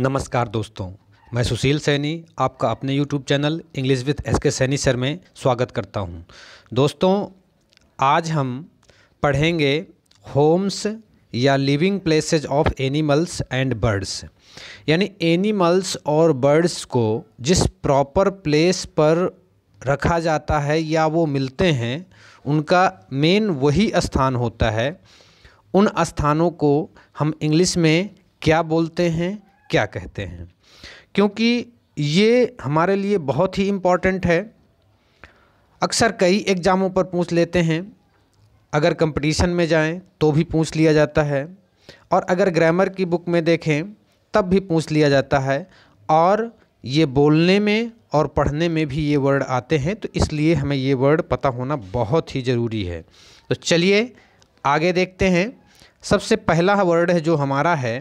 नमस्कार दोस्तों मैं सुशील सैनी आपका अपने YouTube channel English with S K Saini sir में स्वागत करता हूं। दोस्तों आज हम पढ़ेंगे होम्स या living places of animals and birds यानी एनिमल्स और बर्ड्स को जिस प्रॉपर प्लेस पर रखा जाता है या वो मिलते हैं उनका मेन वही स्थान होता है उन स्थानों को हम इंग्लिश में क्या बोलते हैं क्या कहते हैं क्योंकि ये हमारे लिए बहुत ही इम्पॉर्टेंट है अक्सर कई एग्ज़ामों पर पूछ लेते हैं अगर कंपटीशन में जाएं तो भी पूछ लिया जाता है और अगर ग्रामर की बुक में देखें तब भी पूछ लिया जाता है और ये बोलने में और पढ़ने में भी ये वर्ड आते हैं तो इसलिए हमें ये वर्ड पता होना बहुत ही ज़रूरी है तो चलिए आगे देखते हैं सबसे पहला वर्ड है जो हमारा है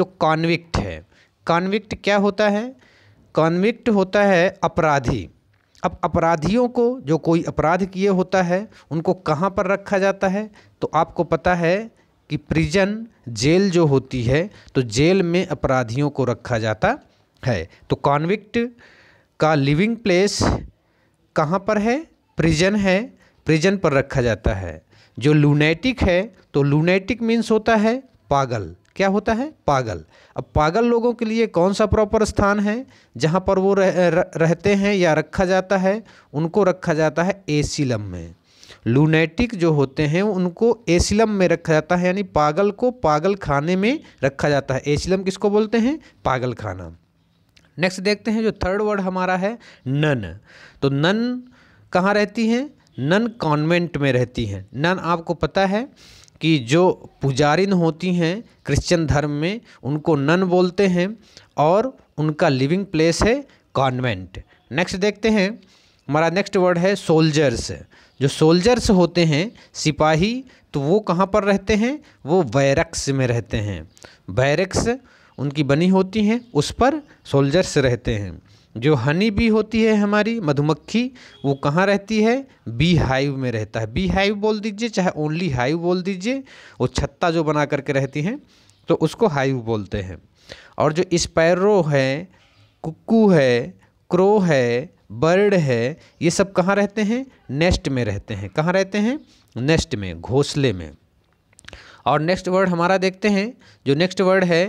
तो कॉन्विक्ट है कॉन्विक्ट क्या होता है कॉन्विक्ट होता है अपराधी अब अपराधियों को जो कोई अपराध किए होता है उनको कहाँ पर रखा जाता है तो आपको पता है कि प्रिजन जेल जो होती है तो जेल में अपराधियों को रखा जाता है तो कॉन्विक्ट का लिविंग प्लेस कहाँ पर है प्रिजन है प्रिजन पर रखा जाता है जो लूनेटिक है तो लूनेटिक मीन्स होता है पागल क्या होता है पागल अब पागल लोगों के लिए कौन सा प्रॉपर स्थान है जहाँ पर वो रह, रहते हैं या रखा जाता है उनको रखा जाता है एसिलम में लूनेटिक जो होते हैं उनको एसिलम में रखा जाता है यानी पागल को पागल खाने में रखा जाता है एसिलम किसको बोलते हैं पागल खाना नेक्स्ट देखते हैं जो थर्ड वर्ड हमारा है नन तो नन कहाँ रहती हैं नन कॉन्वेंट में रहती हैं नन आपको पता है कि जो पुजारिन होती हैं क्रिश्चियन धर्म में उनको नन बोलते हैं और उनका लिविंग प्लेस है कॉन्वेंट नेक्स्ट देखते हैं हमारा नेक्स्ट वर्ड है सोल्जर्स जो सोल्जर्स होते हैं सिपाही तो वो कहाँ पर रहते हैं वो बैरक्स में रहते हैं बैरक्स उनकी बनी होती हैं उस पर सोल्जर्स रहते हैं जो हनी बी होती है हमारी मधुमक्खी वो कहाँ रहती है बी हाइव में रहता है बी हाइव बोल दीजिए चाहे ओनली हाइव बोल दीजिए वो छत्ता जो बना करके रहती हैं तो उसको हाइव बोलते हैं और जो स्पैरो है कुक्कू है क्रो है बर्ड है ये सब कहाँ रहते हैं नेस्ट में रहते हैं कहाँ रहते हैं नेस्ट में घोंसले में और नेक्स्ट वर्ड हमारा देखते हैं जो नेक्स्ट वर्ड है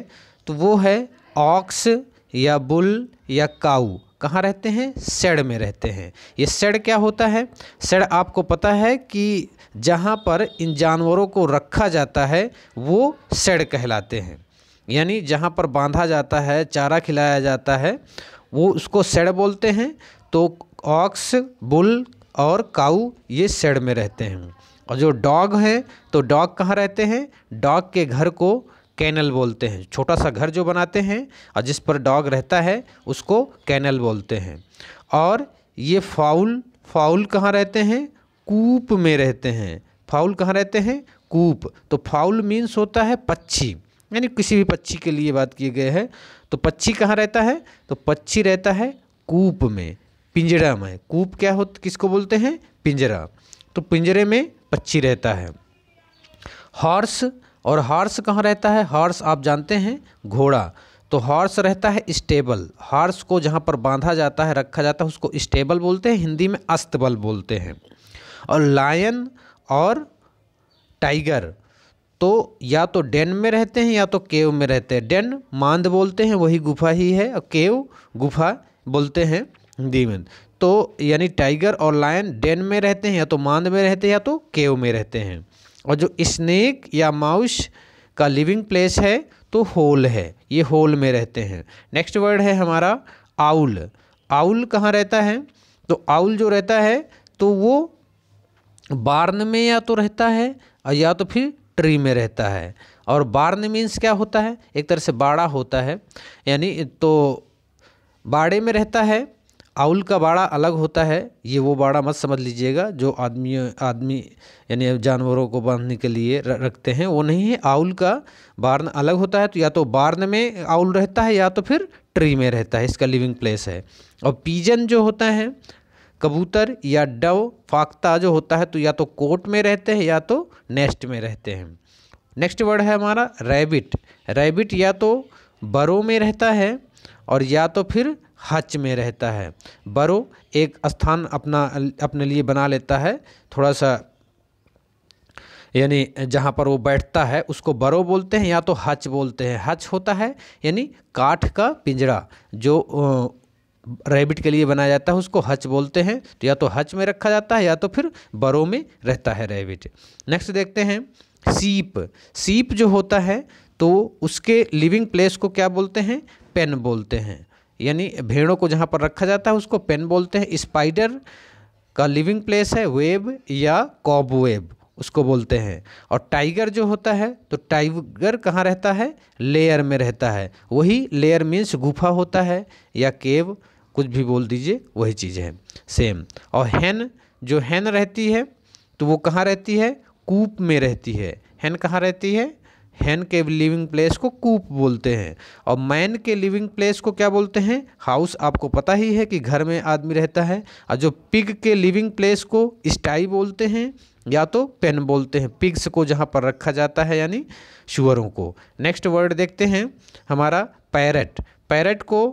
तो वो है ऑक्स या बुल या काऊ कहाँ रहते हैं सेड में रहते हैं ये सेड क्या होता है सेड आपको पता है कि जहाँ पर इन जानवरों को रखा जाता है वो सेड कहलाते हैं यानी जहाँ पर बांधा जाता है चारा खिलाया जाता है वो उसको सेड बोलते हैं तो ऑक्स बुल और काऊ ये सेड में रहते हैं और जो डॉग हैं तो डॉग कहाँ रहते हैं डॉग के घर को कैनल बोलते हैं छोटा सा घर जो बनाते हैं और जिस पर डॉग रहता है उसको कैनल बोलते हैं और ये फाउल फाउल कहाँ रहते हैं कूप में रहते हैं फाउल कहाँ रहते हैं कूप तो फाउल मीन्स होता है पक्षी यानी किसी भी पक्षी के लिए बात किए गए हैं तो पक्षी कहाँ रहता है तो पक्षी रहता है कूप में पिंजरा में कूप क्या हो किसको बोलते हैं पिंजरा तो पिंजरे में पक्षी रहता है हॉर्स और हॉर्स कहाँ रहता है हॉर्स आप जानते हैं घोड़ा तो हॉर्स रहता है स्टेबल हॉर्स को जहाँ पर बांधा जाता है रखा जाता है उसको स्टेबल बोलते हैं हिंदी में अस्तबल बोलते हैं और लायन और टाइगर तो या तो डेन में रहते हैं या तो केव में रहते हैं डेन मांद बोलते हैं वही गुफा ही है और केव गुफा बोलते हैं हिंदी में तो यानी टाइगर और लायन डेन में रहते हैं या तो मांद में रहते हैं या तो केव में रहते हैं और जो स्नेक या माउस का लिविंग प्लेस है तो होल है ये होल में रहते हैं नेक्स्ट वर्ड है हमारा आउल आउल कहाँ रहता है तो आउल जो रहता है तो वो बार्न में या तो रहता है या तो फिर ट्री में रहता है और बार्न मीन्स क्या होता है एक तरह से बाड़ा होता है यानी तो बाड़े में रहता है आउल का बाड़ा अलग होता है ये वो बाड़ा मत समझ लीजिएगा जो आदमी आदमी यानी जानवरों को बांधने के लिए रखते हैं वो नहीं है आउल का बार्न अलग होता है तो या तो बार्न में आउल रहता है या तो फिर ट्री में रहता है इसका लिविंग प्लेस है और पीजन जो होता है कबूतर या डव फाख्ता जो होता है तो या तो कोट में रहते हैं या तो नेस्ट में रहते हैं नेक्स्ट वर्ड है हमारा रैबिट रैबिट या तो बरों में रहता है और या तो फिर हच में रहता है बरो एक स्थान अपना अपने लिए बना लेता है थोड़ा सा यानी जहाँ पर वो बैठता है उसको बरो बोलते हैं या तो हच बोलते हैं हच होता है यानी काठ का पिंजरा जो रैबिट के लिए बनाया जाता है उसको हच बोलते हैं तो या तो हच में रखा जाता है या तो फिर बरो में रहता है रैबिट नेक्स्ट देखते हैं सीप सीप जो होता है तो उसके लिविंग प्लेस को क्या बोलते हैं पेन बोलते हैं यानी भेड़ों को जहाँ पर रखा जाता है उसको पेन बोलते हैं स्पाइडर का लिविंग प्लेस है वेब या कॉब वेब उसको बोलते हैं और टाइगर जो होता है तो टाइगर कहाँ रहता है लेयर में रहता है वही लेयर मीन्स गुफा होता है या केव कुछ भी बोल दीजिए वही चीज़ है सेम और हैन जो हैन रहती है तो वो कहाँ रहती है कूप में रहती है हैन कहाँ रहती है हैन के लिविंग प्लेस को कूप बोलते हैं और मैन के लिविंग प्लेस को क्या बोलते हैं हाउस आपको पता ही है कि घर में आदमी रहता है और जो पिग के लिविंग प्लेस को स्टाई बोलते हैं या तो पेन बोलते हैं पिग्स को जहाँ पर रखा जाता है यानी शुअरों को नेक्स्ट वर्ड देखते हैं हमारा पैरट पैरट को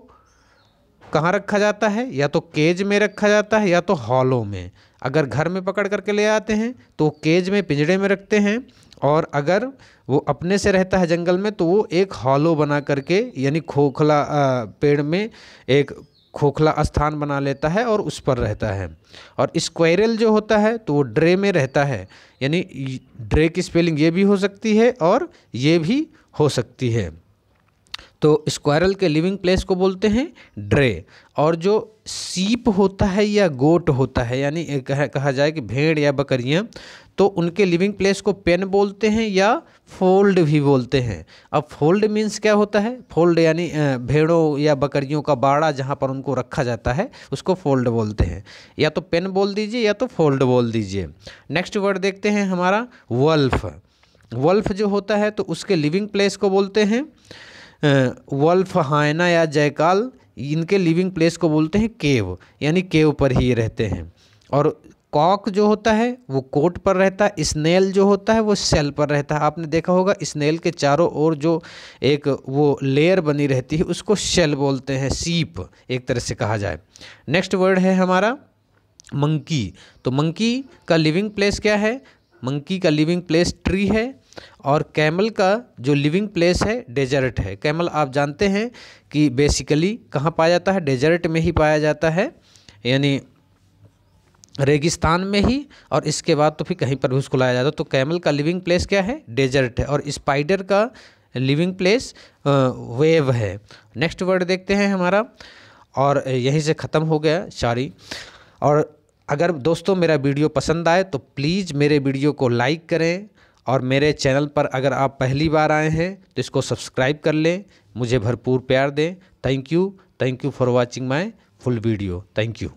कहाँ रखा जाता है या तो केज में रखा जाता है या तो हॉलों में अगर घर में पकड़ करके ले आते हैं तो केज में पिंजड़े में रखते हैं और अगर वो अपने से रहता है जंगल में तो वो एक हॉलो बना करके यानी खोखला पेड़ में एक खोखला स्थान बना लेता है और उस पर रहता है और स्क्वायरल जो होता है तो वो ड्रे में रहता है यानी ड्रे की स्पेलिंग ये भी हो सकती है और ये भी हो सकती है तो स्क्वायरल के लिविंग प्लेस को बोलते हैं ड्रे और जो सीप होता है या गोट होता है यानी कह, कहा जाए कि भेड़ या बकरियाँ तो उनके लिविंग प्लेस को पेन बोलते हैं या फोल्ड भी बोलते हैं अब फोल्ड मीन्स क्या होता है फोल्ड यानी भेड़ों या बकरियों का बाड़ा जहाँ पर उनको रखा जाता है उसको फोल्ड बोलते हैं या तो पेन बोल दीजिए या तो फोल्ड बोल दीजिए नेक्स्ट वर्ड देखते हैं हमारा वल्फ वल्फ जो होता है तो उसके लिविंग प्लेस को बोलते हैं वल्फ हायना या जयकाल इनके लिविंग प्लेस को बोलते हैं केव यानी केव पर ही रहते हैं और कॉक जो होता है वो कोट पर रहता है स्नेल जो होता है वो सेल पर रहता है आपने देखा होगा स्नेल के चारों ओर जो एक वो लेयर बनी रहती है उसको सेल बोलते हैं सीप एक तरह से कहा जाए नेक्स्ट वर्ड है हमारा मंकी तो मंकी का लिविंग प्लेस क्या है मंकी का लिविंग प्लेस ट्री है और कैमल का जो लिविंग प्लेस है डेजर्ट है कैमल आप जानते हैं कि बेसिकली कहाँ पाया जाता है डेजर्ट में ही पाया जाता है यानी रेगिस्तान में ही और इसके बाद तो फिर कहीं पर भी उसको लाया जाता है तो कैमल का लिविंग प्लेस क्या है डेजर्ट है और स्पाइडर का लिविंग प्लेस वेव है नेक्स्ट वर्ड देखते हैं हमारा और यहीं से ख़त्म हो गया शारी और अगर दोस्तों मेरा वीडियो पसंद आए तो प्लीज़ मेरे वीडियो को लाइक करें और मेरे चैनल पर अगर आप पहली बार आए हैं तो इसको सब्सक्राइब कर लें मुझे भरपूर प्यार दें thank you thank you for watching my full video thank you